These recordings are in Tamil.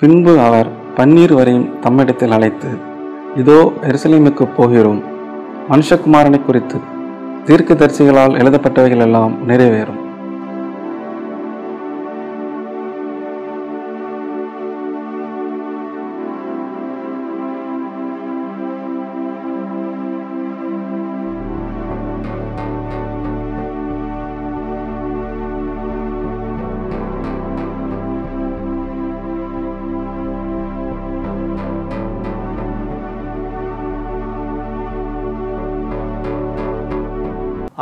பின்பு அவர் பன்னீர் வரையும் தம்மிடத்தில் அழைத்து இதோ எருசலேமுக்கு போகிறோம் மனுஷகுமாரனை குறித்து தீர்க்கதரிசிகளால் எழுதப்பட்டவைகள் எல்லாம் நிறைவேறும்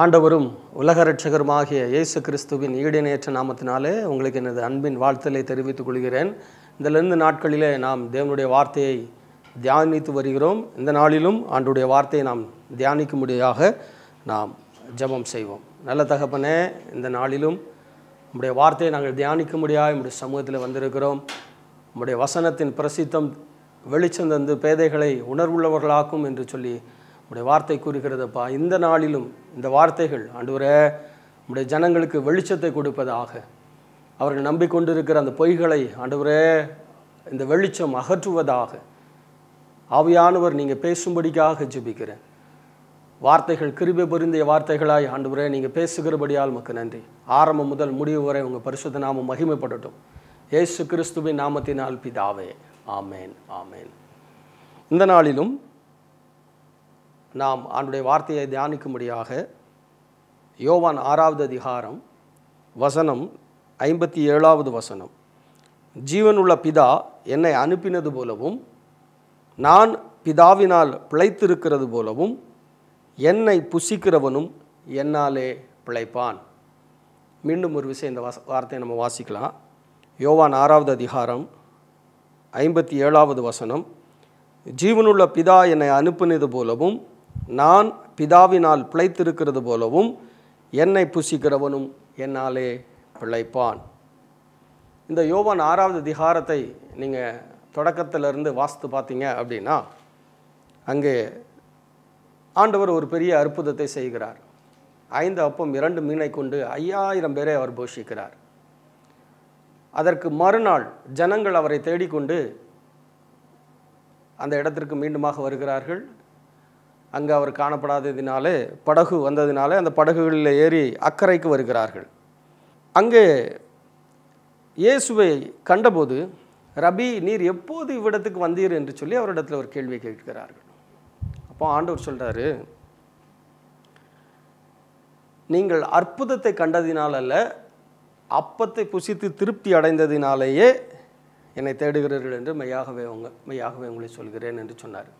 ஆண்டவரும் உலக ரட்சகருமாகிய இயேசு கிறிஸ்துவின் ஈடிணையற்ற நாமத்தினாலே உங்களுக்கு எனது அன்பின் வாழ்த்தலை தெரிவித்துக் கொள்கிறேன் இதிலிருந்து நாட்களிலே நாம் தேவனுடைய வார்த்தையை தியானித்து வருகிறோம் இந்த நாளிலும் ஆண்டுடைய வார்த்தையை நாம் தியானிக்கும்படியாக நாம் ஜபம் செய்வோம் நல்ல தகப்பனே இந்த நாளிலும் நம்முடைய வார்த்தையை நாங்கள் தியானிக்க முடியாது நம்முடைய சமூகத்தில் வந்திருக்கிறோம் நம்முடைய வசனத்தின் பிரசித்தம் வெளிச்சம் தந்து பேதைகளை உணர்வுள்ளவர்களாக்கும் என்று சொல்லி உடைய வார்த்தை கூறுகிறதப்பா இந்த நாளிலும் இந்த வார்த்தைகள் ஆண்டு நம்முடைய ஜனங்களுக்கு வெளிச்சத்தை கொடுப்பதாக அவர்கள் நம்பிக்கொண்டிருக்கிற அந்த பொய்களை ஆண்டவரே இந்த வெளிச்சம் அகற்றுவதாக ஆவியானவர் நீங்கள் பேசும்படிக்காக ஜெபிக்கிறேன் வார்த்தைகள் கிருபை பொருந்திய வார்த்தைகளாய் ஆண்டவரே நீங்கள் பேசுகிறபடியால் மக்கு நன்றி ஆரம்பம் முதல் முடிவு வரை உங்கள் பரிசுத்த நாமம் மகிமைப்படட்டும் ஏசு கிறிஸ்துவின் நாமத்தினால் பிதாவே ஆமேன் ஆமேன் இந்த நாளிலும் நாம் ஆண்டுடைய வார்த்தையை தியானிக்கும்படியாக யோவான் ஆறாவது அதிகாரம் வசனம் ஐம்பத்தி ஏழாவது வசனம் ஜீவனுள்ள பிதா என்னை அனுப்பினது போலவும் நான் பிதாவினால் பிழைத்திருக்கிறது போலவும் என்னை புசிக்கிறவனும் என்னாலே பிழைப்பான் மீண்டும் ஒரு விஷயம் இந்த வச வார்த்தையை நம்ம வாசிக்கலாம் யோவான் ஆறாவது அதிகாரம் ஐம்பத்தி ஏழாவது வசனம் ஜீவனுள்ள பிதா என்னை அனுப்பினது போலவும் நான் பிதாவினால் பிழைத்திருக்கிறது போலவும் என்னை புசிக்கிறவனும் என்னாலே பிழைப்பான் இந்த யோவான் ஆறாவது திகாரத்தை நீங்கள் தொடக்கத்திலிருந்து வாஸ்து பார்த்தீங்க அப்படின்னா அங்கே ஆண்டவர் ஒரு பெரிய அற்புதத்தை செய்கிறார் ஐந்து அப்பம் இரண்டு மீனை கொண்டு ஐயாயிரம் பேரை அவர் போஷிக்கிறார் அதற்கு மறுநாள் ஜனங்கள் அவரை தேடிக்கொண்டு அந்த இடத்திற்கு மீண்டுமாக வருகிறார்கள் அங்கே அவர் காணப்படாததினாலே படகு வந்ததினாலே அந்த படகுகளில் ஏறி அக்கறைக்கு வருகிறார்கள் அங்கே இயேசுவை கண்டபோது ரபி நீர் எப்போது இவ்விடத்துக்கு வந்தீர் என்று சொல்லி அவரிடத்தில் ஒரு கேள்வி கேட்கிறார்கள் அப்போ ஆண்டவர் சொல்கிறாரு நீங்கள் அற்புதத்தை கண்டதினால் அல்ல அப்பத்தை புசித்து திருப்தி அடைந்ததினாலேயே என்னை தேடுகிறீர்கள் என்று மெய்யாகவே உங்க மெய்யாகவே உங்களை சொல்கிறேன் என்று சொன்னார்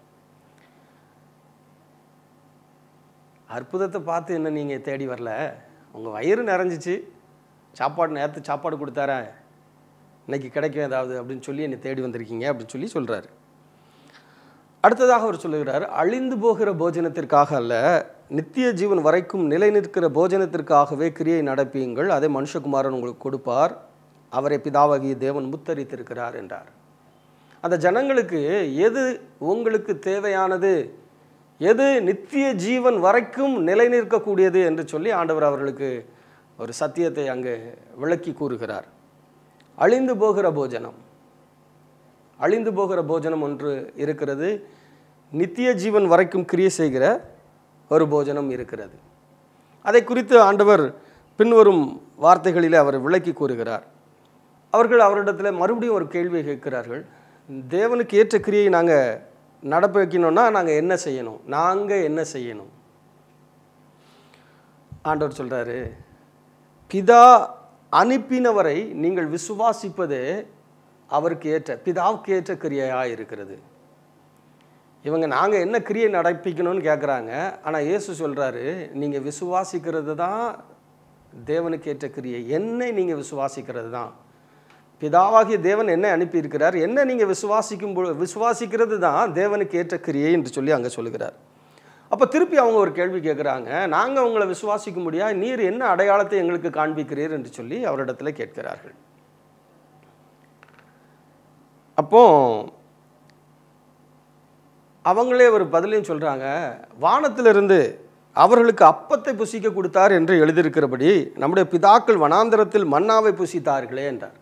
அற்புதத்தை பார்த்து என்ன நீங்கள் தேடி வரல உங்கள் வயிறு நிறைஞ்சிச்சு சாப்பாடு நேரத்து சாப்பாடு கொடுத்தார இன்னைக்கு கிடைக்கும் ஏதாவது அப்படின்னு சொல்லி என்னை தேடி வந்திருக்கீங்க அப்படின்னு சொல்லி சொல்கிறாரு அடுத்ததாக அவர் சொல்லுகிறார் அழிந்து போகிற போஜனத்திற்காக அல்ல நித்திய ஜீவன் வரைக்கும் நிலை நிற்கிற போஜனத்திற்காகவே கிரியை நடப்பியுங்கள் அதை மனுஷகுமாரன் உங்களுக்கு கொடுப்பார் அவரை பிதாவாகிய தேவன் முத்தரித்திருக்கிறார் என்றார் அந்த ஜனங்களுக்கு எது உங்களுக்கு தேவையானது எது நித்திய ஜீவன் வரைக்கும் நிலை நிற்கக்கூடியது என்று சொல்லி ஆண்டவர் அவர்களுக்கு ஒரு சத்தியத்தை அங்கு விளக்கி கூறுகிறார் அழிந்து போகிற போஜனம் அழிந்து போகிற போஜனம் ஒன்று இருக்கிறது நித்திய ஜீவன் வரைக்கும் கிரியை செய்கிற ஒரு போஜனம் இருக்கிறது அதை குறித்து ஆண்டவர் பின்வரும் வார்த்தைகளிலே அவர் விளக்கி கூறுகிறார் அவர்கள் அவரிடத்தில் மறுபடியும் ஒரு கேள்வியை கேட்கிறார்கள் தேவனுக்கு ஏற்ற கிரியை நாங்கள் நடப்பு வைக்கணும்னா நாங்கள் என்ன செய்யணும் நாங்கள் என்ன செய்யணும் ஆண்டவர் சொல்கிறாரு பிதா அனுப்பினவரை நீங்கள் விசுவாசிப்பது அவருக்கு ஏற்ற பிதாவுக்கு ஏற்ற கிரியையாக இருக்கிறது இவங்க நாங்கள் என்ன கிரியை நடப்பிக்கணும்னு கேட்குறாங்க ஆனால் இயேசு சொல்கிறாரு நீங்கள் விசுவாசிக்கிறது தான் தேவனுக்கு ஏற்ற கிரியை என்னை நீங்கள் விசுவாசிக்கிறது தான் பிதாவாகிய தேவன் என்ன அனுப்பியிருக்கிறார் என்ன நீங்கள் விசுவாசிக்கும் விசுவாசிக்கிறது தான் தேவனுக்கு ஏற்ற கிரியை என்று சொல்லி அங்கே சொல்லுகிறார் அப்போ திருப்பி அவங்க ஒரு கேள்வி கேட்குறாங்க நாங்கள் உங்களை விசுவாசிக்க முடியா நீர் என்ன அடையாளத்தை எங்களுக்கு காண்பிக்கிறீர் என்று சொல்லி அவரிடத்துல கேட்கிறார்கள் அப்போ அவங்களே ஒரு பதிலையும் சொல்கிறாங்க வானத்திலிருந்து அவர்களுக்கு அப்பத்தை புசிக்க கொடுத்தார் என்று எழுதியிருக்கிறபடி நம்முடைய பிதாக்கள் வனாந்தரத்தில் மன்னாவை புசித்தார்களே என்றார்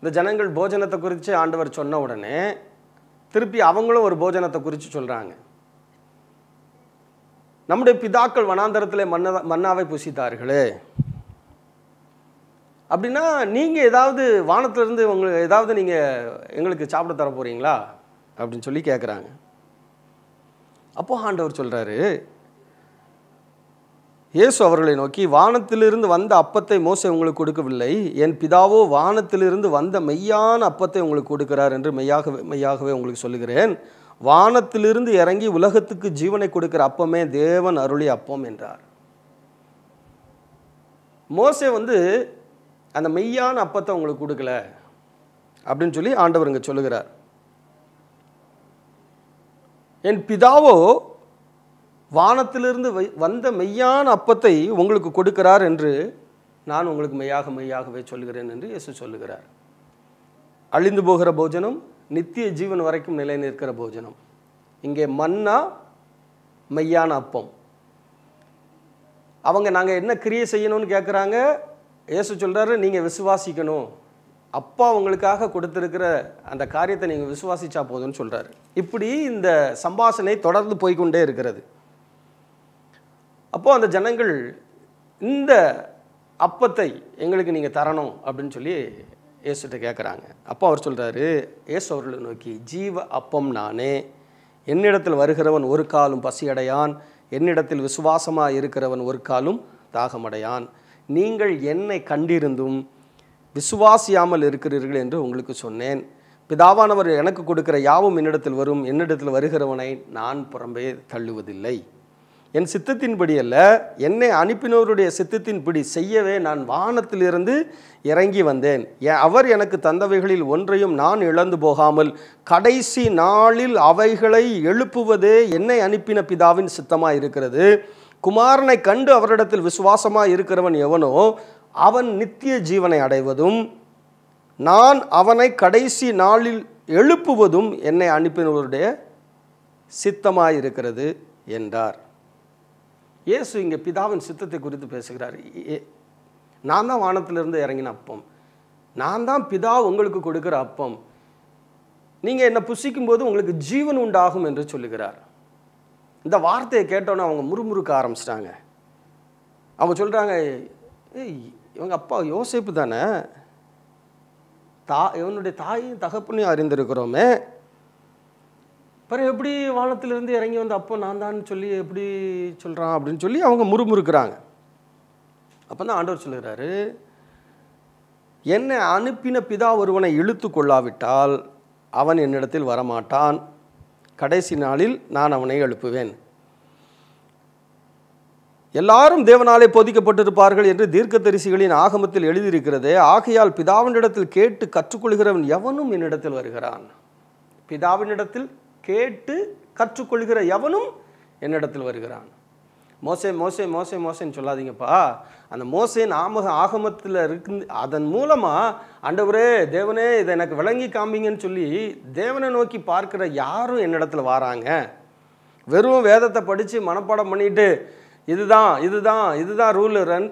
இந்த ஜனங்கள் போஜனத்தை குறித்து ஆண்டவர் சொன்ன உடனே திருப்பி அவங்களும் ஒரு போஜனத்தை குறித்து சொல்கிறாங்க நம்முடைய பிதாக்கள் வனாந்தரத்தில் மன்னதா மன்னாவை புசித்தார்களே அப்படின்னா நீங்கள் ஏதாவது வானத்திலேருந்து உங்களுக்கு ஏதாவது நீங்கள் எங்களுக்கு சாப்பிட தர போகிறீங்களா அப்படின்னு சொல்லி கேட்குறாங்க அப்போ ஆண்டவர் சொல்கிறாரு இயேசு அவர்களை நோக்கி வானத்திலிருந்து வந்த அப்பத்தை மோசை உங்களுக்கு கொடுக்கவில்லை என் பிதாவோ வானத்திலிருந்து வந்த மெய்யான அப்பத்தை உங்களுக்கு கொடுக்கிறார் என்று மெய்யாகவே மெய்யாகவே உங்களுக்கு சொல்லுகிறேன் வானத்திலிருந்து இறங்கி உலகத்துக்கு ஜீவனை கொடுக்கிற அப்பமே தேவன் அருளி அப்பம் என்றார் மோசே வந்து அந்த மெய்யான அப்பத்தை உங்களுக்கு கொடுக்கல அப்படின்னு சொல்லி ஆண்டவர் இங்கே சொல்லுகிறார் என் பிதாவோ வானத்திலிருந்து வந்த மெய்யான அப்பத்தை உங்களுக்கு கொடுக்கிறார் என்று நான் உங்களுக்கு மெய்யாக மெய்யாகவே சொல்கிறேன் என்று இயேசு சொல்லுகிறார் அழிந்து போகிற போஜனம் நித்திய ஜீவன் வரைக்கும் நிலை நிற்கிற போஜனம் இங்கே மன்னா மெய்யான அப்பம் அவங்க நாங்கள் என்ன கிரியை செய்யணும்னு கேட்குறாங்க இயேசு சொல்கிறாரு நீங்கள் விசுவாசிக்கணும் அப்பா உங்களுக்காக கொடுத்துருக்கிற அந்த காரியத்தை நீங்கள் விசுவாசிச்சா போதும்னு சொல்கிறாரு இப்படி இந்த சம்பாஷனை தொடர்ந்து போய்கொண்டே இருக்கிறது அப்போது அந்த ஜனங்கள் இந்த அப்பத்தை எங்களுக்கு நீங்கள் தரணும் அப்படின்னு சொல்லி ஏசுகிட்ட கேட்குறாங்க அப்போ அவர் சொல்கிறாரு இயேசு அவர்களை நோக்கி ஜீவ அப்பம் நானே என்னிடத்தில் வருகிறவன் ஒரு காலும் பசியடையான் என்னிடத்தில் விசுவாசமாக இருக்கிறவன் ஒரு காலும் தாகமடையான் நீங்கள் என்னை கண்டிருந்தும் விசுவாசியாமல் இருக்கிறீர்கள் என்று உங்களுக்கு சொன்னேன் பிதாவானவர் எனக்கு கொடுக்கிற யாவும் என்னிடத்தில் வரும் என்னிடத்தில் வருகிறவனை நான் புறம்பே தள்ளுவதில்லை என் சித்தத்தின்படி அல்ல என்னை அனுப்பினவருடைய சித்தத்தின்படி செய்யவே நான் வானத்திலிருந்து இறங்கி வந்தேன் அவர் எனக்கு தந்தவைகளில் ஒன்றையும் நான் இழந்து போகாமல் கடைசி நாளில் அவைகளை எழுப்புவதே என்னை அனுப்பின பிதாவின் சித்தமாக இருக்கிறது குமாரனை கண்டு அவரிடத்தில் விசுவாசமாக இருக்கிறவன் எவனோ அவன் நித்திய ஜீவனை அடைவதும் நான் அவனை கடைசி நாளில் எழுப்புவதும் என்னை அனுப்பினவருடைய சித்தமாக இருக்கிறது என்றார் இயேசு இங்கே பிதாவின் சித்தத்தை குறித்து பேசுகிறார் நான் தான் வானத்திலிருந்து இறங்கின அப்பம் நான் தான் பிதா உங்களுக்கு கொடுக்குற அப்பம் நீங்கள் என்னை புசிக்கும் போது உங்களுக்கு ஜீவன் உண்டாகும் என்று சொல்லுகிறார் இந்த வார்த்தையை கேட்டோன்னே அவங்க முறுமுறுக்க ஆரம்பிச்சிட்டாங்க அவங்க சொல்கிறாங்க ஏய் இவங்க அப்பா யோசிப்பு தானே தா இவனுடைய தாயும் தகப்பனையும் அறிந்திருக்கிறோமே பிறகு எப்படி வானத்திலிருந்து இறங்கி வந்து அப்போ நான் தான் சொல்லி எப்படி சொல்கிறான் அப்படின்னு சொல்லி அவங்க முறுமுறுக்கிறாங்க அப்போ தான் ஆண்டவர் சொல்லுகிறாரு என்னை அனுப்பின பிதா ஒருவனை இழுத்து கொள்ளாவிட்டால் அவன் என்னிடத்தில் வரமாட்டான் கடைசி நாளில் நான் அவனை எழுப்புவேன் எல்லாரும் தேவனாலே போதிக்கப்பட்டிருப்பார்கள் என்று தீர்க்க தரிசிகளின் ஆகமத்தில் எழுதியிருக்கிறதே ஆகையால் பிதாவினிடத்தில் கேட்டு கற்றுக்கொள்கிறவன் எவனும் என்னிடத்தில் வருகிறான் பிதாவினிடத்தில் கேட்டு கற்றுக்கொள்கிற எவனும் என்னிடத்தில் வருகிறான் மோசே மோசே மோசே மோசேன்னு சொல்லாதீங்கப்பா அந்த மோசேன் ஆம ஆகமத்தில் இருக்கு அதன் மூலமாக அண்டவரே தேவனே இதை எனக்கு விளங்கி காமிங்கன்னு சொல்லி தேவனை நோக்கி பார்க்குற யாரும் என்னிடத்துல வராங்க வெறும் வேதத்தை படித்து மனப்பாடம் பண்ணிட்டு இதுதான் இதுதான் இதுதான் rule run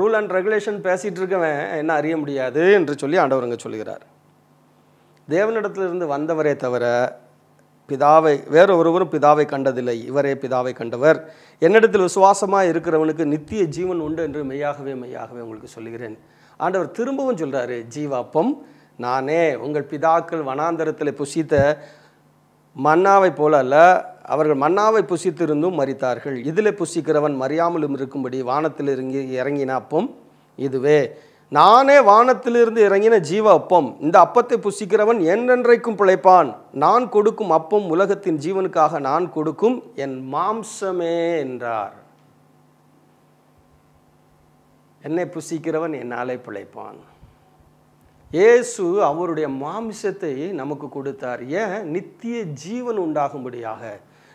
rule and regulation பேசிகிட்டு இருக்கவன் என்ன அறிய முடியாது என்று சொல்லி ஆண்டவருங்க சொல்கிறார் தேவனிடத்திலிருந்து வந்தவரே தவிர பிதாவை வேற ஒருவரும் பிதாவை கண்டதில்லை இவரே பிதாவை கண்டவர் என்னிடத்தில் விசுவாசமாக இருக்கிறவனுக்கு நித்திய ஜீவன் உண்டு என்று மெய்யாகவே மெய்யாகவே உங்களுக்கு சொல்லுகிறேன் ஆண்டவர் திரும்பவும் சொல்கிறாரு ஜீவாப்பம் நானே உங்கள் பிதாக்கள் வனாந்தரத்தில் புசித்த மன்னாவை போல அல்ல அவர்கள் மன்னாவை புசித்திருந்தும் மறித்தார்கள் இதில் புசிக்கிறவன் மறியாமலும் இருக்கும்படி வானத்தில் இறங்கி இறங்கினாப்பும் இதுவே நானே வானத்திலிருந்து இறங்கின ஜீவ அப்பம் இந்த அப்பத்தை புசிக்கிறவன் என்றென்றைக்கும் பிழைப்பான் நான் கொடுக்கும் அப்பம் உலகத்தின் ஜீவனுக்காக நான் கொடுக்கும் என் மாம்சமே என்றார் என்னை புசிக்கிறவன் என்னாலே பிழைப்பான் இயேசு அவருடைய மாம்சத்தை நமக்கு கொடுத்தார் ஏன் நித்திய ஜீவன் உண்டாகும்படியாக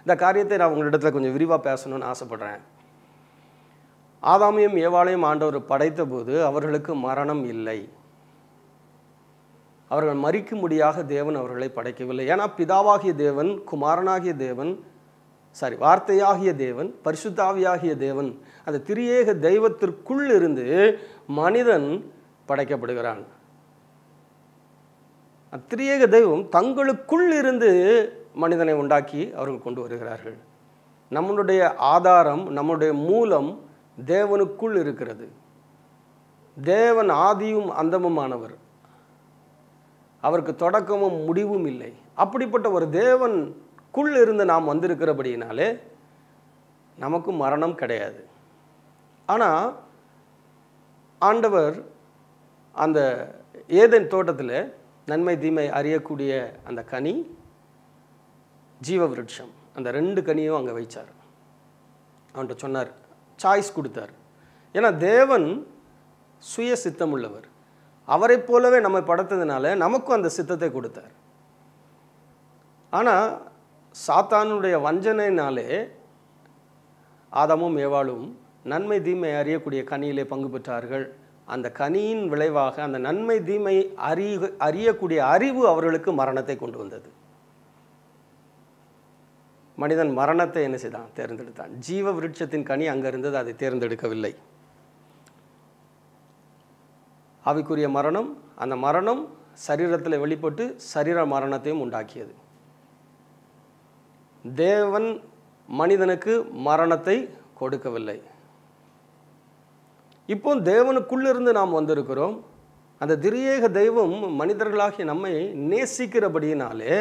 இந்த காரியத்தை நான் உங்களிடத்தில் கொஞ்சம் விரிவாக பேசணும்னு ஆசைப்பட்றேன் ஆதாமையும் ஏவாளையும் ஆண்டவர் படைத்தபோது அவர்களுக்கு மரணம் இல்லை அவர்கள் மறிக்கும்படியாக தேவன் அவர்களை படைக்கவில்லை ஏன்னா பிதாவாகிய தேவன் குமாரனாகிய தேவன் சாரி வார்த்தையாகிய தேவன் பரிசுத்தாவியாகிய தேவன் அந்த திரியேக தெய்வத்திற்குள் இருந்து மனிதன் படைக்கப்படுகிறான் திரியேக தெய்வம் தங்களுக்குள் இருந்து மனிதனை உண்டாக்கி அவர்கள் கொண்டு வருகிறார்கள் நம்மளுடைய ஆதாரம் நம்முடைய மூலம் தேவனுக்குள் இருக்கிறது தேவன் ஆதியும் அந்தமுமானவர் அவருக்கு தொடக்கமும் முடிவும் இல்லை அப்படிப்பட்ட ஒரு தேவனுக்குள் இருந்து நாம் வந்திருக்கிறபடியினாலே நமக்கு மரணம் கிடையாது ஆனால் ஆண்டவர் அந்த ஏதன் தோட்டத்தில் நன்மை தீமை அறியக்கூடிய அந்த கனி ஜீவ விருட்சம் அந்த ரெண்டு கனியும் அங்கே வைச்சார் அவன்கிட்ட சொன்னார் சாய்ஸ் கொடுத்தார் ஏன்னா தேவன் சுய சித்தம் உள்ளவர் அவரை போலவே நம்ம படைத்ததுனால நமக்கும் அந்த சித்தத்தை கொடுத்தார் ஆனால் சாத்தானுடைய வஞ்சனைனாலே ஆதமும் ஏவாளும் நன்மை தீமை அறியக்கூடிய கனியிலே பங்கு பெற்றார்கள் அந்த கனியின் விளைவாக அந்த நன்மை தீமை அறிய அறியக்கூடிய அறிவு அவர்களுக்கு மரணத்தை கொண்டு வந்தது மனிதன் மரணத்தை என்ன செய்தான் தேர்ந்தெடுத்தான் ஜீவ விருட்சத்தின் கனி அங்கே இருந்தது அதை தேர்ந்தெடுக்கவில்லை அவைக்குரிய மரணம் அந்த மரணம் சரீரத்தில் வெளிப்பட்டு சரீர மரணத்தையும் உண்டாக்கியது தேவன் மனிதனுக்கு மரணத்தை கொடுக்கவில்லை இப்போ தேவனுக்குள்ளிருந்து நாம் வந்திருக்கிறோம் அந்த திரியேக தெய்வம் மனிதர்களாகிய நம்மை நேசிக்கிறபடியினாலே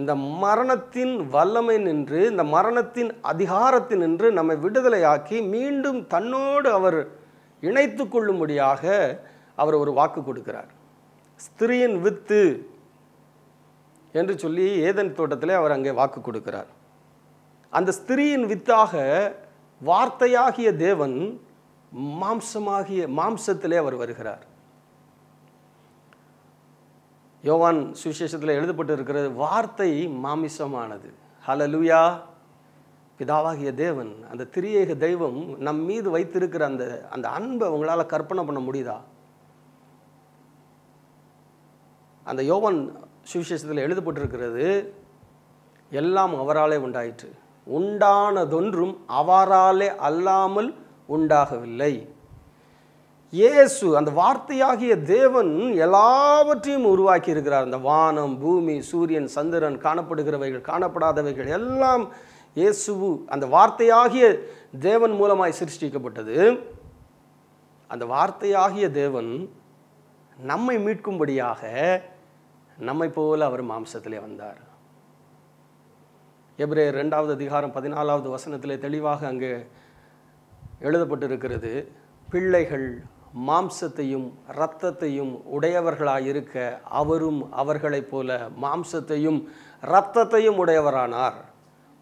இந்த மரணத்தின் வல்லமை நின்று இந்த மரணத்தின் அதிகாரத்தில் நின்று நம்மை விடுதலையாக்கி மீண்டும் தன்னோடு அவர் இணைத்து கொள்ளும்படியாக அவர் ஒரு வாக்கு கொடுக்கிறார் ஸ்திரீயின் வித்து என்று சொல்லி ஏதன் தோட்டத்தில் அவர் அங்கே வாக்கு கொடுக்கிறார் அந்த ஸ்திரீயின் வித்தாக வார்த்தையாகிய தேவன் மாம்சமாகிய மாம்சத்திலே அவர் வருகிறார் யோவான் சுவிசேஷத்தில் எழுதப்பட்டு இருக்கிறது வார்த்தை மாமிசமானது ஹலலுயா பிதாவாகிய தேவன் அந்த திரியேக தெய்வம் நம் மீது வைத்திருக்கிற அந்த அந்த அன்பை உங்களால் கற்பனை பண்ண முடியுதா அந்த யோவன் சுவிசேஷத்தில் எழுதப்பட்டிருக்கிறது எல்லாம் அவராலே உண்டாயிற்று உண்டானதொன்றும் அவராலே அல்லாமல் உண்டாகவில்லை இயேசு அந்த வார்த்தையாகிய தேவன் எல்லாவற்றையும் உருவாக்கி இருக்கிறார் அந்த வானம் பூமி சூரியன் சந்திரன் காணப்படுகிறவைகள் காணப்படாதவைகள் எல்லாம் இயேசுவு அந்த வார்த்தையாகிய தேவன் மூலமாய் சிருஷ்டிக்கப்பட்டது அந்த வார்த்தையாகிய தேவன் நம்மை மீட்கும்படியாக நம்மை போல அவர் மாம்சத்திலே வந்தார் எப்ரே ரெண்டாவது அதிகாரம் பதினாலாவது வசனத்தில் தெளிவாக அங்கு எழுதப்பட்டிருக்கிறது பிள்ளைகள் மாம்சத்தையும் இரத்தத்தையும் உடையவர்களாக இருக்க அவரும் அவர்களைப் போல மாம்சத்தையும் இரத்தத்தையும் உடையவரானார்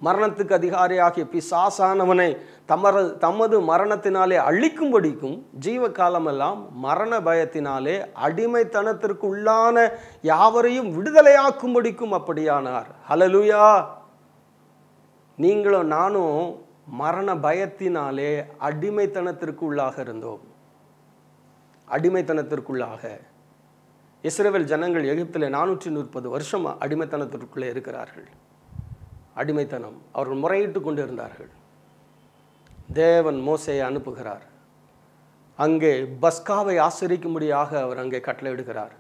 மரணத்துக்கு அதிகாரியாகிய பிசாசானவனை தமர தமது மரணத்தினாலே அழிக்கும்படிக்கும் ஜீவ காலமெல்லாம் மரண பயத்தினாலே அடிமைத்தனத்திற்கு உள்ளான யாவரையும் விடுதலையாக்கும்படிக்கும் அப்படியானார் ஹலலுயா நீங்களும் நானும் மரண பயத்தினாலே அடிமைத்தனத்திற்கு உள்ளாக இருந்தோம் அடிமைத்தனத்திற்குள்ளாக இஸ்ரேவேல் ஜனங்கள் எகிப்தில் நானூற்றி முப்பது வருஷம் அடிமைத்தனத்திற்குள்ளே இருக்கிறார்கள் அடிமைத்தனம் அவர்கள் முறையிட்டு கொண்டிருந்தார்கள் தேவன் மோசையை அனுப்புகிறார் அங்கே பஸ்காவை ஆசிரிக்கும்படியாக அவர் அங்கே கட்டளையிடுகிறார்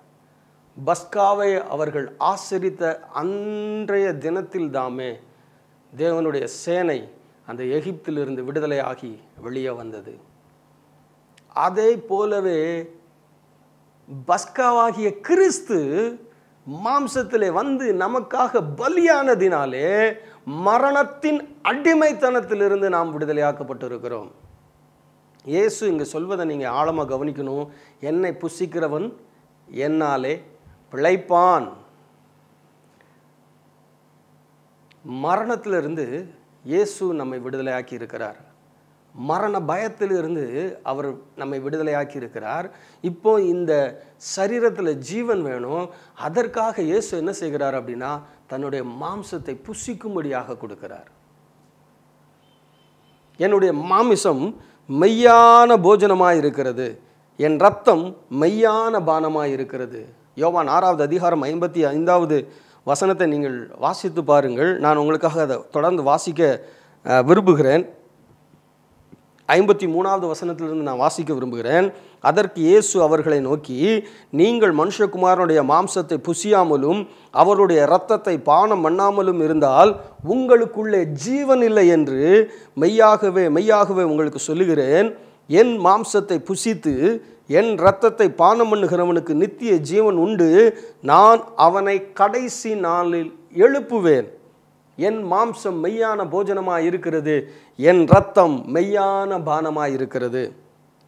பஸ்காவை அவர்கள் ஆசிரித்த அன்றைய தினத்தில் தாமே தேவனுடைய சேனை அந்த எகிப்திலிருந்து விடுதலையாகி வெளியே வந்தது அதே போலவே பஸ்காவாகிய கிறிஸ்து மாம்சத்திலே வந்து நமக்காக பலியானதினாலே மரணத்தின் அடிமைத்தனத்திலிருந்து நாம் விடுதலையாக்கப்பட்டிருக்கிறோம் இயேசு இங்கே சொல்வதை நீங்கள் ஆழமாக கவனிக்கணும் என்னை புசிக்கிறவன் என்னாலே பிழைப்பான் மரணத்திலிருந்து இயேசு நம்மை விடுதலையாக்கி இருக்கிறார் மரண பயத்திலிருந்து அவர் நம்மை விடுதலையாக்கி இருக்கிறார் இப்போ இந்த சரீரத்தில் ஜீவன் வேணும் அதற்காக இயேசு என்ன செய்கிறார் அப்படின்னா தன்னுடைய மாம்சத்தை புசிக்கும்படியாக கொடுக்கிறார் என்னுடைய மாமிசம் மெய்யான போஜனமாக இருக்கிறது என் ரத்தம் மெய்யான பானமாக இருக்கிறது யோவான் ஆறாவது அதிகாரம் ஐம்பத்தி ஐந்தாவது வசனத்தை நீங்கள் வாசித்து பாருங்கள் நான் உங்களுக்காக அதை தொடர்ந்து வாசிக்க விரும்புகிறேன் ஐம்பத்தி மூணாவது வசனத்திலிருந்து நான் வாசிக்க விரும்புகிறேன் அதற்கு இயேசு அவர்களை நோக்கி நீங்கள் மனுஷகுமாரனுடைய மாம்சத்தை புசியாமலும் அவருடைய இரத்தத்தை பானம் பண்ணாமலும் இருந்தால் உங்களுக்குள்ளே ஜீவன் இல்லை என்று மெய்யாகவே மெய்யாகவே உங்களுக்கு சொல்லுகிறேன் என் மாம்சத்தை புசித்து என் இரத்தத்தை பானம் பண்ணுகிறவனுக்கு நித்திய ஜீவன் உண்டு நான் அவனை கடைசி நாளில் எழுப்புவேன் என் மாம்சம் மெய்யான போஜனமாக இருக்கிறது என் ரத்தம் மெய்யான பானமாக இருக்கிறது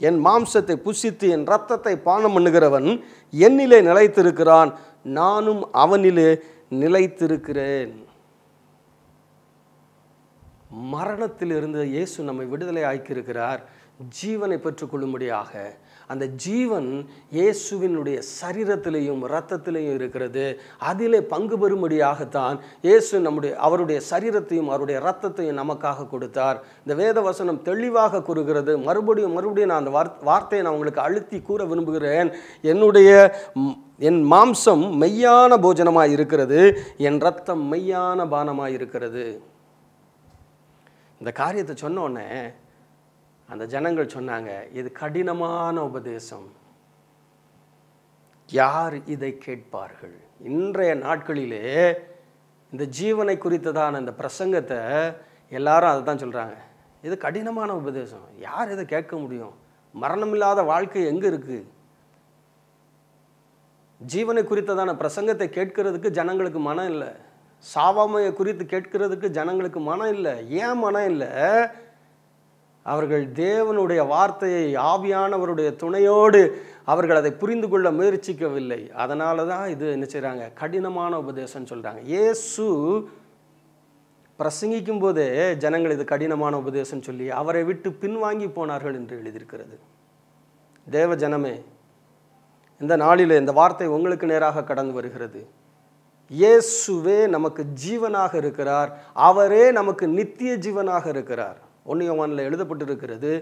என் மாம்சத்தை புசித்து என் ரத்தத்தை பானம் பண்ணுகிறவன் என்னிலே நிலைத்திருக்கிறான் நானும் அவனிலே நிலைத்திருக்கிறேன் மரணத்தில் இருந்து இயேசு நம்மை விடுதலை ஆக்கியிருக்கிறார் ஜீவனை பெற்றுக்கொள்ளும்படியாக அந்த ஜீவன் இயேசுவினுடைய சரீரத்திலையும் இரத்தத்திலையும் இருக்கிறது அதிலே பங்கு பெறும்படியாகத்தான் இயேசு நம்முடைய அவருடைய சரீரத்தையும் அவருடைய இரத்தத்தையும் நமக்காக கொடுத்தார் இந்த வேத வசனம் தெளிவாக கூறுகிறது மறுபடியும் மறுபடியும் நான் அந்த வார்த்தையை நான் உங்களுக்கு அழுத்தி கூற விரும்புகிறேன் என்னுடைய என் மாம்சம் மெய்யான போஜனமாக இருக்கிறது என் ரத்தம் மெய்யான பானமாக இருக்கிறது இந்த காரியத்தை சொன்னோடனே அந்த ஜனங்கள் சொன்னாங்க இது கடினமான உபதேசம் யார் இதை கேட்பார்கள் இன்றைய நாட்களிலே இந்த ஜீவனை குறித்ததான இந்த பிரசங்கத்தை எல்லாரும் அதை தான் சொல்கிறாங்க இது கடினமான உபதேசம் யார் இதை கேட்க முடியும் மரணமில்லாத வாழ்க்கை எங்கே இருக்குது ஜீவனை குறித்ததான பிரசங்கத்தை கேட்கறதுக்கு ஜனங்களுக்கு மனம் இல்லை சாவாமையை குறித்து கேட்கறதுக்கு ஜனங்களுக்கு மனம் இல்லை ஏன் மனம் இல்லை அவர்கள் தேவனுடைய வார்த்தையை ஆவியானவருடைய துணையோடு அவர்கள் அதை புரிந்து கொள்ள முயற்சிக்கவில்லை அதனால தான் இது என்ன செய்கிறாங்க கடினமான உபதேசம்னு சொல்கிறாங்க ஏசு பிரசங்கிக்கும் போதே ஜனங்கள் இது கடினமான உபதேசம் சொல்லி அவரை விட்டு பின்வாங்கி போனார்கள் என்று எழுதியிருக்கிறது தேவ ஜனமே இந்த நாளில் இந்த வார்த்தை உங்களுக்கு நேராக கடந்து வருகிறது இயேசுவே நமக்கு ஜீவனாக இருக்கிறார் அவரே நமக்கு நித்திய ஜீவனாக இருக்கிறார் ஒன்னியவானில் எழுதப்பட்டிருக்கிறது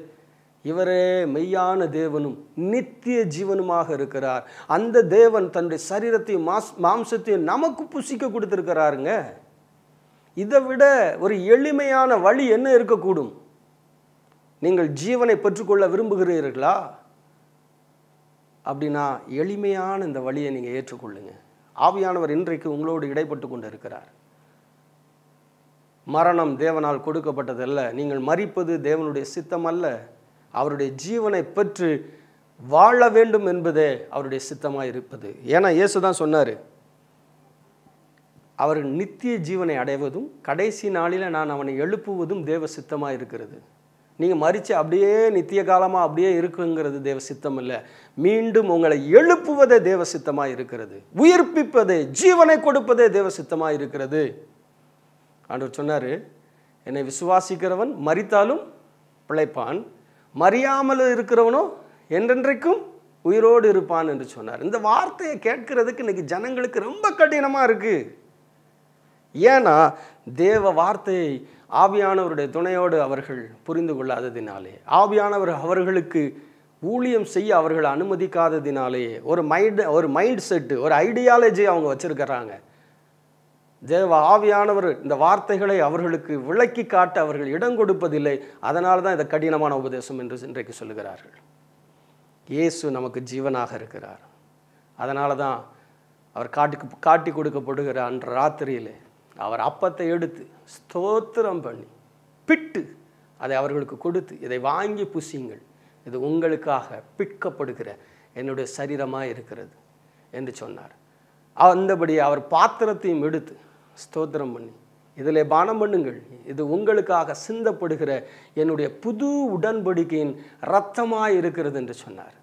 இவரே மெய்யான தேவனும் நித்திய ஜீவனுமாக இருக்கிறார் அந்த தேவன் தன்னுடைய சரீரத்தையும் மாஸ் மாம்சத்தையும் நமக்கு புசிக்க கொடுத்துருக்கிறாருங்க இதை விட ஒரு எளிமையான வழி என்ன இருக்கக்கூடும் நீங்கள் ஜீவனை பெற்றுக்கொள்ள விரும்புகிறீர்களா அப்படின்னா எளிமையான இந்த வழியை நீங்கள் ஏற்றுக்கொள்ளுங்கள் ஆவியானவர் இன்றைக்கு உங்களோடு இடைப்பட்டு கொண்டு இருக்கிறார் மரணம் தேவனால் கொடுக்கப்பட்டதல்ல நீங்கள் மறிப்பது தேவனுடைய சித்தம் அல்ல அவருடைய ஜீவனை பெற்று வாழ வேண்டும் என்பதே அவருடைய சித்தமாக இருப்பது ஏன்னா இயேசு தான் சொன்னார் அவர் நித்திய ஜீவனை அடைவதும் கடைசி நாளில் நான் அவனை எழுப்புவதும் தேவ சித்தமாக இருக்கிறது நீங்கள் மறித்து அப்படியே நித்திய காலமாக அப்படியே இருக்குங்கிறது தேவ சித்தம் இல்லை மீண்டும் உங்களை எழுப்புவதே தேவ சித்தமாக இருக்கிறது உயிர்ப்பிப்பதே ஜீவனை கொடுப்பதே தேவ சித்தமாக இருக்கிறது ஆண்டவர் சொன்னார் என்னை விசுவாசிக்கிறவன் மறித்தாலும் பிழைப்பான் மறியாமல் இருக்கிறவனோ என்றென்றைக்கும் உயிரோடு இருப்பான் என்று சொன்னார் இந்த வார்த்தையை கேட்கிறதுக்கு இன்றைக்கி ஜனங்களுக்கு ரொம்ப கடினமாக இருக்குது ஏன்னா தேவ வார்த்தையை ஆவியானவருடைய துணையோடு அவர்கள் புரிந்து கொள்ளாததினாலே ஆவியானவர் அவர்களுக்கு ஊழியம் செய்ய அவர்கள் அனுமதிக்காததினாலேயே ஒரு மைண்ட் ஒரு மைண்ட் செட்டு ஒரு ஐடியாலஜி அவங்க வச்சுருக்கிறாங்க தேவ ஆவியானவர் இந்த வார்த்தைகளை அவர்களுக்கு விளக்கி காட்ட அவர்கள் இடம் கொடுப்பதில்லை அதனால தான் இதை கடினமான உபதேசம் என்று இன்றைக்கு சொல்லுகிறார்கள் இயேசு நமக்கு ஜீவனாக இருக்கிறார் அதனால தான் அவர் காட்டி காட்டி கொடுக்கப்படுகிற அன்று ராத்திரியிலே அவர் அப்பத்தை எடுத்து ஸ்தோத்திரம் பண்ணி பிட்டு அதை அவர்களுக்கு கொடுத்து இதை வாங்கி புசியுங்கள் இது உங்களுக்காக பிட்கப்படுகிற என்னுடைய சரீரமாக இருக்கிறது என்று சொன்னார் அந்தபடி அவர் பாத்திரத்தையும் எடுத்து ஸ்தோத்திரம் பண்ணி இதில் பானம் பண்ணுங்கள் இது உங்களுக்காக சிந்தப்படுகிற என்னுடைய புது உடன்படிக்கையின் ரத்தமாக இருக்கிறது என்று சொன்னார்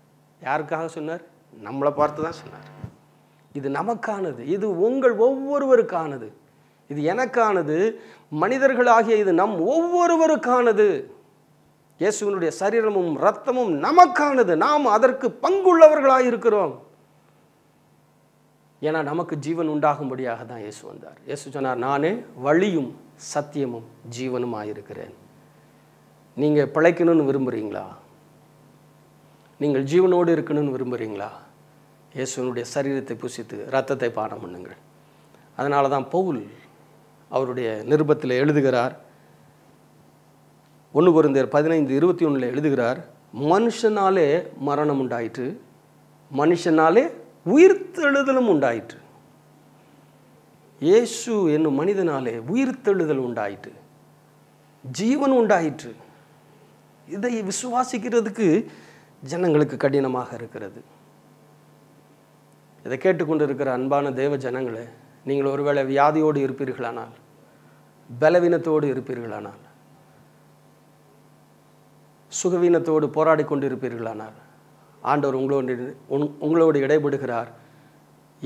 யாருக்காக சொன்னார் நம்மளை பார்த்து தான் சொன்னார் இது நமக்கானது இது உங்கள் ஒவ்வொருவருக்கானது இது எனக்கானது மனிதர்களாகிய இது நம் ஒவ்வொருவருக்கானது இயேசுவனுடைய சரீரமும் ரத்தமும் நமக்கானது நாம் அதற்கு பங்குள்ளவர்களாக இருக்கிறோம் ஏன்னா நமக்கு ஜீவன் உண்டாகும்படியாக தான் இயேசு வந்தார் இயேசு சொன்னார் நானே வழியும் சத்தியமும் ஜீவனும் ஆயிருக்கிறேன் நீங்கள் பிழைக்கணும்னு விரும்புகிறீங்களா நீங்கள் ஜீவனோடு இருக்கணும்னு விரும்புகிறீங்களா இயேசுனுடைய சரீரத்தை புசித்து ரத்தத்தை பானம் பண்ணுங்கள் அதனால தான் பவுல் அவருடைய நிருபத்தில் எழுதுகிறார் ஒன்று பொருந்தர் பதினைந்து இருபத்தி ஒன்றில் எழுதுகிறார் மனுஷனாலே மரணம் உண்டாயிற்று மனுஷனாலே உயிர்த்தெழுதலும் உண்டாயிற்று இயேசு என்னும் மனிதனாலே உயிர்த்தெழுதல் உண்டாயிற்று ஜீவன் உண்டாயிற்று இதை விசுவாசிக்கிறதுக்கு ஜனங்களுக்கு கடினமாக இருக்கிறது இதை கேட்டுக்கொண்டிருக்கிற அன்பான தேவ ஜனங்களை நீங்கள் ஒருவேளை வியாதியோடு இருப்பீர்களானால் பலவீனத்தோடு இருப்பீர்களானால் சுகவீனத்தோடு போராடி கொண்டு இருப்பீர்களானால் ஆண்டவர் உங்களோடு உங்களோடு இடைபடுகிறார்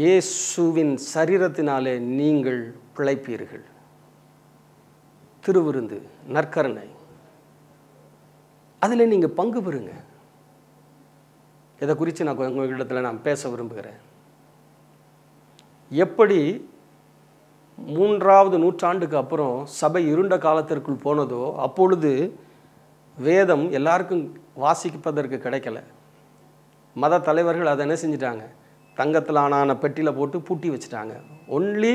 இயேசுவின் சரீரத்தினாலே நீங்கள் பிழைப்பீர்கள் திருவிருந்து நற்கரணை அதில் நீங்கள் பங்கு பெறுங்க இதை குறித்து நான் உங்களிடத்தில் நான் பேச விரும்புகிறேன் எப்படி மூன்றாவது நூற்றாண்டுக்கு அப்புறம் சபை இருண்ட காலத்திற்குள் போனதோ அப்பொழுது வேதம் எல்லாருக்கும் வாசிப்பதற்கு கிடைக்கல மத தலைவர்கள் அதை என்ன செஞ்சிட்டாங்க தங்கத்தில் ஆனான பெட்டியில் போட்டு பூட்டி வச்சுட்டாங்க ஒன்லி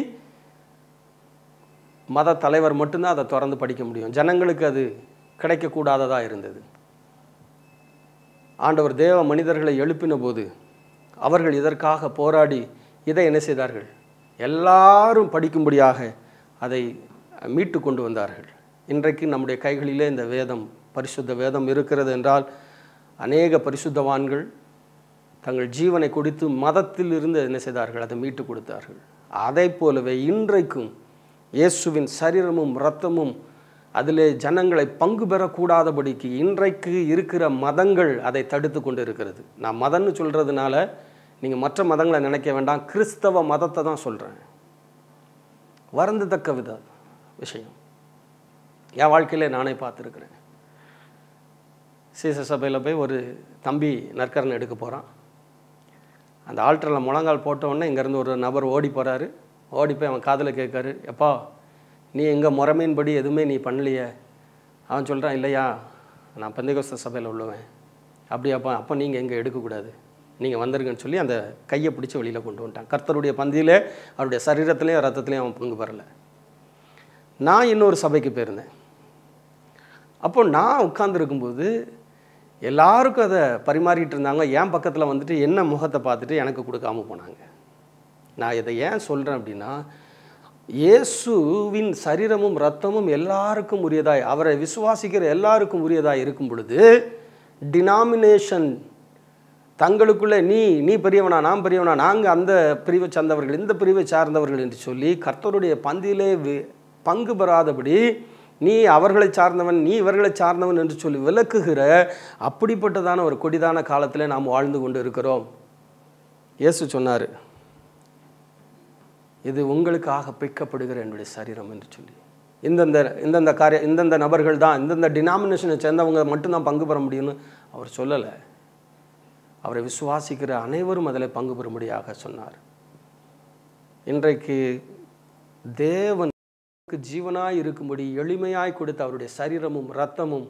மத தலைவர் மட்டும்தான் அதை திறந்து படிக்க முடியும் ஜனங்களுக்கு அது கிடைக்கக்கூடாததாக இருந்தது ஆண்டவர் தேவ மனிதர்களை எழுப்பின போது அவர்கள் இதற்காக போராடி இதை என்ன செய்தார்கள் எல்லாரும் படிக்கும்படியாக அதை மீட்டு கொண்டு வந்தார்கள் இன்றைக்கு நம்முடைய கைகளிலே இந்த வேதம் பரிசுத்த வேதம் இருக்கிறது என்றால் அநேக பரிசுத்தவான்கள் தங்கள் ஜீவனை கொடுத்து மதத்தில் இருந்து என்ன செய்தார்கள் அதை மீட்டு கொடுத்தார்கள் அதை போலவே இன்றைக்கும் இயேசுவின் சரீரமும் இரத்தமும் அதிலே ஜனங்களை பங்கு பெறக்கூடாதபடிக்கு இன்றைக்கு இருக்கிற மதங்கள் அதை தடுத்து கொண்டு இருக்கிறது நான் மதம்னு சொல்கிறதுனால நீங்கள் மற்ற மதங்களை நினைக்க வேண்டாம் கிறிஸ்தவ மதத்தை தான் சொல்கிறேன் வருந்தத்தக்க வித விஷயம் என் வாழ்க்கையில் நானே பார்த்துருக்குறேன் சீச சபையில் போய் ஒரு தம்பி நற்கரன் எடுக்க போகிறான் அந்த ஆல்டரில் முழங்கால் போட்டவுடனே இங்கேருந்து ஒரு நபர் ஓடி போகிறாரு ஓடி போய் அவன் காதில் கேட்காரு எப்பா நீ எங்கள் முறைமையின்படி எதுவுமே நீ பண்ணலையே அவன் சொல்கிறான் இல்லையா நான் பந்தயகோஸ்த சபையில் உள்ளுவேன் அப்படியாப்பா அப்போ நீங்கள் எங்கே எடுக்கக்கூடாது நீங்கள் வந்திருக்குன்னு சொல்லி அந்த கையை பிடிச்சி வெளியில் கொண்டு வந்துட்டான் கர்த்தருடைய பந்தியிலே அவருடைய சரீரத்துலேயும் ரத்தத்துலேயும் அவன் பங்கு பெறலை நான் இன்னொரு சபைக்கு போயிருந்தேன் அப்போ நான் உட்காந்துருக்கும்போது எல்லாருக்கும் அதை பரிமாறிக்கிட்டு இருந்தாங்க என் பக்கத்தில் வந்துட்டு என்ன முகத்தை பார்த்துட்டு எனக்கு கொடுக்காம போனாங்க நான் இதை ஏன் சொல்கிறேன் அப்படின்னா இயேசுவின் சரீரமும் ரத்தமும் எல்லாருக்கும் உரியதாய் அவரை விசுவாசிக்கிற எல்லாருக்கும் உரியதாக இருக்கும் பொழுது டினாமினேஷன் தங்களுக்குள்ளே நீ நீ பெரியவனா நான் பெரியவனா நாங்கள் அந்த பிரிவை சார்ந்தவர்கள் இந்த பிரிவை சார்ந்தவர்கள் என்று சொல்லி கர்த்தருடைய பந்தியிலே பங்கு பெறாதபடி நீ அவர்களை சார்ந்தவன் நீ இவர்களை சார்ந்தவன் என்று சொல்லி விளக்குகிற அப்படிப்பட்டதான ஒரு கொடிதான காலத்தில் நாம் வாழ்ந்து கொண்டு இருக்கிறோம் இயேசு சொன்னார் இது உங்களுக்காக பிக்கப்படுகிற என்னுடைய சரீரம் என்று சொல்லி இந்தந்த இந்தந்த காரிய இந்தந்த நபர்கள் தான் இந்தந்த டினாமினேஷனை சேர்ந்தவங்க மட்டும்தான் பங்கு பெற முடியும்னு அவர் சொல்லலை அவரை விசுவாசிக்கிற அனைவரும் அதில் பங்கு பெறும்படியாக சொன்னார் இன்றைக்கு தேவன் ஜீவனாய் இருக்கும்படி எளிமையாய் கொடுத்த அவருடைய சரீரமும் ரத்தமும்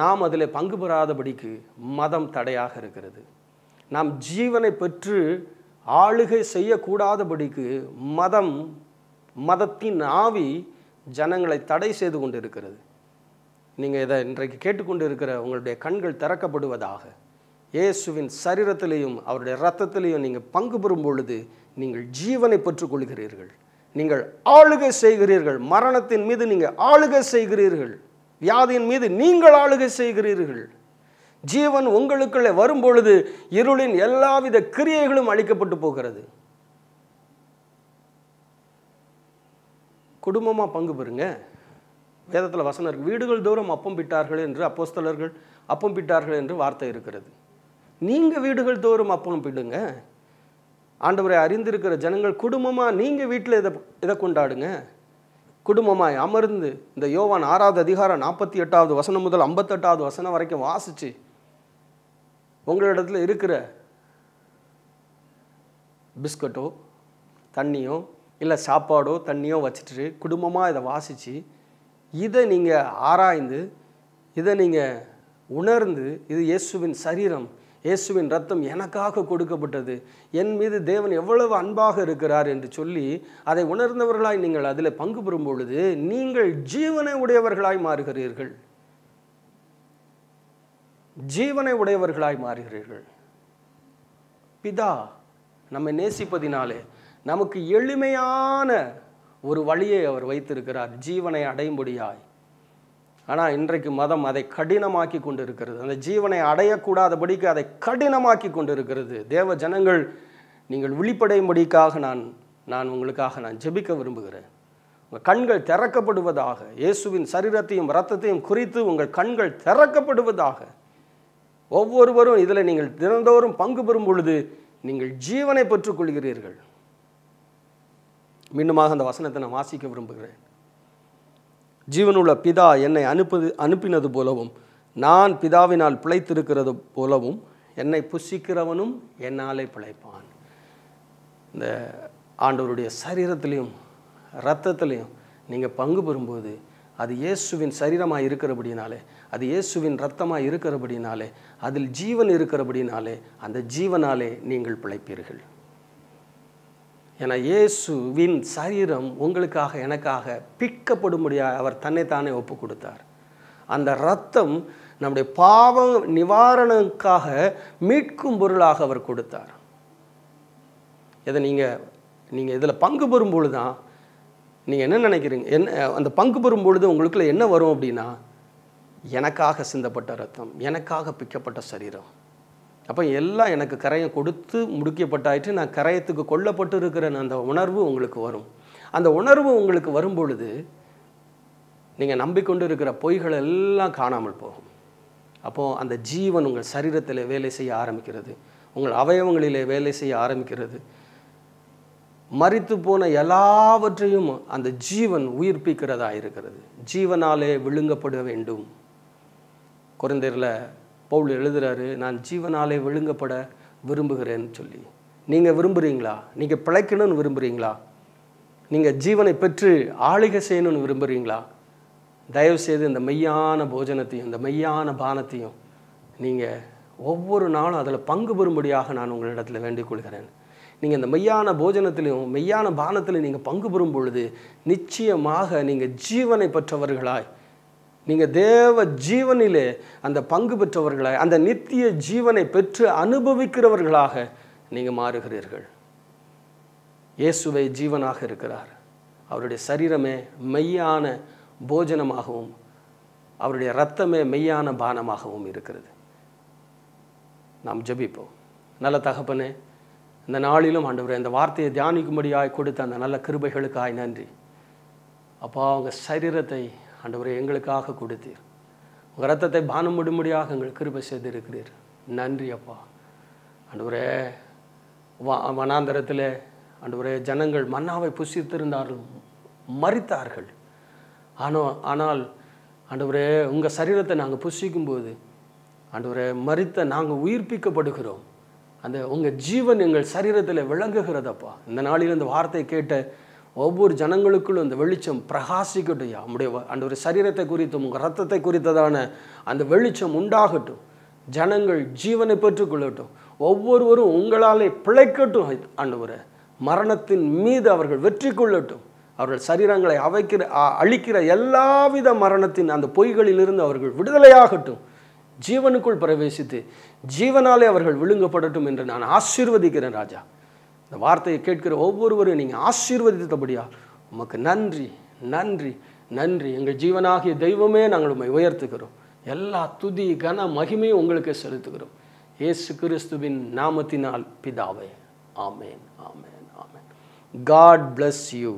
நாம் அதில் பங்கு பெறாதபடிக்கு மதம் தடையாக இருக்கிறது நாம் ஜீவனை பெற்று ஆளுகை செய்யக்கூடாதபடிக்கு மதம் மதத்தின் ஆவி ஜனங்களை தடை செய்து கொண்டு இருக்கிறது நீங்கள் இதை இன்றைக்கு கேட்டுக்கொண்டு இருக்கிற உங்களுடைய கண்கள் திறக்கப்படுவதாக இயேசுவின் சரீரத்திலையும் அவருடைய இரத்தத்திலையும் நீங்கள் பங்கு பெறும் பொழுது நீங்கள் ஜீவனை பெற்றுக்கொள்கிறீர்கள் நீங்கள் ஆளுகை செய்கிறீர்கள் மரணத்தின் மீது நீங்கள் ஆளுகை செய்கிறீர்கள் வியாதியின் மீது நீங்கள் ஆளுகை செய்கிறீர்கள் ஜீவன் உங்களுக்குள்ளே வரும்பொழுது இருளின் எல்லாவித கிரியைகளும் அழிக்கப்பட்டு போகிறது குடும்பமாக பங்கு பெறுங்க வேதத்தில் வசனம் இருக்கு வீடுகள் தோறும் அப்பம் பிட்டார்கள் என்று அப்போஸ்தலர்கள் அப்பம் பிட்டார்கள் என்று வார்த்தை இருக்கிறது நீங்கள் வீடுகள் தோறும் அப்பம் பிடுங்க ஆண்டவரை அறிந்திருக்கிற ஜனங்கள் குடும்பமாக நீங்கள் வீட்டில் இதை இதை கொண்டாடுங்க குடும்பமாய் அமர்ந்து இந்த யோவான் ஆறாவது அதிகாரம் நாற்பத்தி எட்டாவது வசனம் முதல் ஐம்பத்தெட்டாவது வசனம் வரைக்கும் வாசித்து உங்களிடத்தில் இருக்கிற பிஸ்கட்டோ தண்ணியோ இல்லை சாப்பாடோ தண்ணியோ வச்சுட்டு குடும்பமாக இதை வாசித்து இதை நீங்கள் ஆராய்ந்து இதை நீங்கள் உணர்ந்து இது இயேசுவின் சரீரம் இயேசுவின் ரத்தம் எனக்காக கொடுக்கப்பட்டது என் மீது தேவன் எவ்வளவு அன்பாக இருக்கிறார் என்று சொல்லி அதை உணர்ந்தவர்களாய் நீங்கள் அதில் பங்கு பெறும் பொழுது நீங்கள் ஜீவனை உடையவர்களாய் மாறுகிறீர்கள் ஜீவனை உடையவர்களாய் மாறுகிறீர்கள் பிதா நம்மை நேசிப்பதினாலே நமக்கு எளிமையான ஒரு வழியை அவர் வைத்திருக்கிறார் ஜீவனை அடையும்படியாய் ஆனால் இன்றைக்கு மதம் அதை கடினமாக்கி கொண்டு இருக்கிறது அந்த ஜீவனை அடையக்கூடாதபடிக்கு அதை கடினமாக்கி கொண்டு இருக்கிறது தேவ ஜனங்கள் நீங்கள் விழிப்படையும்படிக்காக நான் நான் உங்களுக்காக நான் ஜெபிக்க விரும்புகிறேன் உங்கள் கண்கள் திறக்கப்படுவதாக இயேசுவின் சரீரத்தையும் ரத்தத்தையும் குறித்து உங்கள் கண்கள் திறக்கப்படுவதாக ஒவ்வொருவரும் இதில் நீங்கள் தினந்தோறும் பங்கு பெறும் பொழுது நீங்கள் ஜீவனை பெற்றுக்கொள்கிறீர்கள் மீண்டுமாக அந்த வசனத்தை நான் வாசிக்க விரும்புகிறேன் ஜீவனுள்ள பிதா என்னை அனுப்பது அனுப்பினது போலவும் நான் பிதாவினால் பிழைத்திருக்கிறது போலவும் என்னை புசிக்கிறவனும் என்னாலே பிழைப்பான் இந்த ஆண்டவருடைய சரீரத்திலையும் இரத்தத்திலையும் நீங்கள் பங்கு பெறும்போது அது இயேசுவின் சரீரமாக இருக்கிறபடினாலே அது இயேசுவின் ரத்தமாக இருக்கிறபடினாலே அதில் ஜீவன் இருக்கிறபடினாலே அந்த ஜீவனாலே நீங்கள் பிழைப்பீர்கள் ஏன்னா இயேசுவின் சரீரம் உங்களுக்காக எனக்காக பிக்கப்படும்படியாக அவர் தன்னைத்தானே ஒப்பு கொடுத்தார் அந்த ரத்தம் நம்முடைய பாவ நிவாரணக்காக மீட்கும் பொருளாக அவர் கொடுத்தார் இதை நீங்கள் நீங்கள் இதில் பங்கு பெறும்பொழுது தான் நீங்கள் என்ன நினைக்கிறீங்க என்ன அந்த பங்கு பெறும் பொழுது உங்களுக்குள்ள என்ன வரும் அப்படின்னா எனக்காக சிந்தப்பட்ட ரத்தம் எனக்காக பிக்கப்பட்ட சரீரம் அப்போ எல்லாம் எனக்கு கரையை கொடுத்து முடிக்கப்பட்டாயிட்டு நான் கரையத்துக்கு கொல்லப்பட்டு இருக்கிற அந்த உணர்வு உங்களுக்கு வரும் அந்த உணர்வு உங்களுக்கு வரும்பொழுது நீங்கள் நம்பிக்கொண்டு இருக்கிற பொய்கள் எல்லாம் காணாமல் போகும் அப்போது அந்த ஜீவன் உங்கள் சரீரத்தில் வேலை செய்ய ஆரம்பிக்கிறது உங்கள் அவயவங்களிலே வேலை செய்ய ஆரம்பிக்கிறது மறித்து போன எல்லாவற்றையும் அந்த ஜீவன் உயிர்ப்பிக்கிறதா இருக்கிறது ஜீவனாலே விழுங்கப்பட வேண்டும் குறைந்தரில் பவுல் எழுதுகிறாரு நான் ஜீவனாலே விழுங்கப்பட விரும்புகிறேன்னு சொல்லி நீங்கள் விரும்புகிறீங்களா நீங்கள் பிழைக்கணும்னு விரும்புகிறீங்களா நீங்கள் ஜீவனை பெற்று ஆளுகை செய்யணும்னு விரும்புகிறீங்களா தயவுசெய்து இந்த மெய்யான போஜனத்தையும் இந்த மெய்யான பானத்தையும் நீங்கள் ஒவ்வொரு நாளும் அதில் பங்கு பெறும்படியாக நான் உங்களிடத்தில் வேண்டிக் கொள்கிறேன் நீங்கள் இந்த மெய்யான போஜனத்திலையும் மெய்யான பானத்திலையும் நீங்கள் பங்கு பெறும் பொழுது நிச்சயமாக நீங்கள் ஜீவனை பெற்றவர்களாய் நீங்கள் தேவ ஜீவனிலே அந்த பங்கு பெற்றவர்களாக அந்த நித்திய ஜீவனை பெற்று அனுபவிக்கிறவர்களாக நீங்கள் மாறுகிறீர்கள் இயேசுவை ஜீவனாக இருக்கிறார் அவருடைய சரீரமே மெய்யான போஜனமாகவும் அவருடைய ரத்தமே மெய்யான பானமாகவும் இருக்கிறது நாம் ஜபிப்போம் நல்ல தகப்பனே இந்த நாளிலும் ஆண்டவரே இந்த வார்த்தையை தியானிக்கும்படியாய் கொடுத்த அந்த நல்ல கிருபைகளுக்காய் நன்றி அப்பா அவங்க சரீரத்தை ஒரு எங்களுக்காக கொடுத்தீர் உங்கள் ரத்தத்தை பானம் முடிமுடியாக எங்கள் கிருபை செய்திருக்கிறீர் நன்றி அப்பா ஆண்டவரே வனாந்தரத்தில் ஆண்டவரே ஜனங்கள் மன்னாவை புசித்திருந்தார்கள் மறித்தார்கள் ஆனோ ஆனால் ஆண்டவரே உங்கள் சரீரத்தை நாங்கள் புசிக்கும்போது ஒரு மறித்த நாங்கள் உயிர்ப்பிக்கப்படுகிறோம் அந்த உங்கள் ஜீவன் எங்கள் சரீரத்தில் விளங்குகிறதப்பா இந்த நாளில் இந்த வார்த்தை கேட்ட ஒவ்வொரு ஜனங்களுக்குள்ளும் அந்த வெளிச்சம் பிரகாசிக்கட்டும் யா உடைய அந்த ஒரு சரீரத்தை குறித்தும் உங்கள் ரத்தத்தை குறித்ததான அந்த வெளிச்சம் உண்டாகட்டும் ஜனங்கள் ஜீவனை பெற்றுக்கொள்ளட்டும் ஒவ்வொருவரும் உங்களாலே பிழைக்கட்டும் ஒரு மரணத்தின் மீது அவர்கள் வெற்றி கொள்ளட்டும் அவர்கள் சரீரங்களை அவைக்கிற அழிக்கிற எல்லாவித மரணத்தின் அந்த பொய்களிலிருந்து அவர்கள் விடுதலையாகட்டும் ஜீவனுக்குள் பிரவேசித்து ஜீவனாலே அவர்கள் விழுங்கப்படட்டும் என்று நான் ஆசீர்வதிக்கிறேன் ராஜா இந்த வார்த்தையை கேட்கிற ஒவ்வொருவரும் நீங்கள் ஆசீர்வதித்தபடியா உமக்கு நன்றி நன்றி நன்றி எங்கள் ஜீவனாகிய தெய்வமே நாங்கள் உண்மை உயர்த்துகிறோம் எல்லா துதி கன மகிமையும் உங்களுக்கு செலுத்துகிறோம் இயேசு கிறிஸ்துவின் நாமத்தினால் பிதாவே ஆமேன் ஆமேன் ஆமேன் காட் பிளஸ் யூ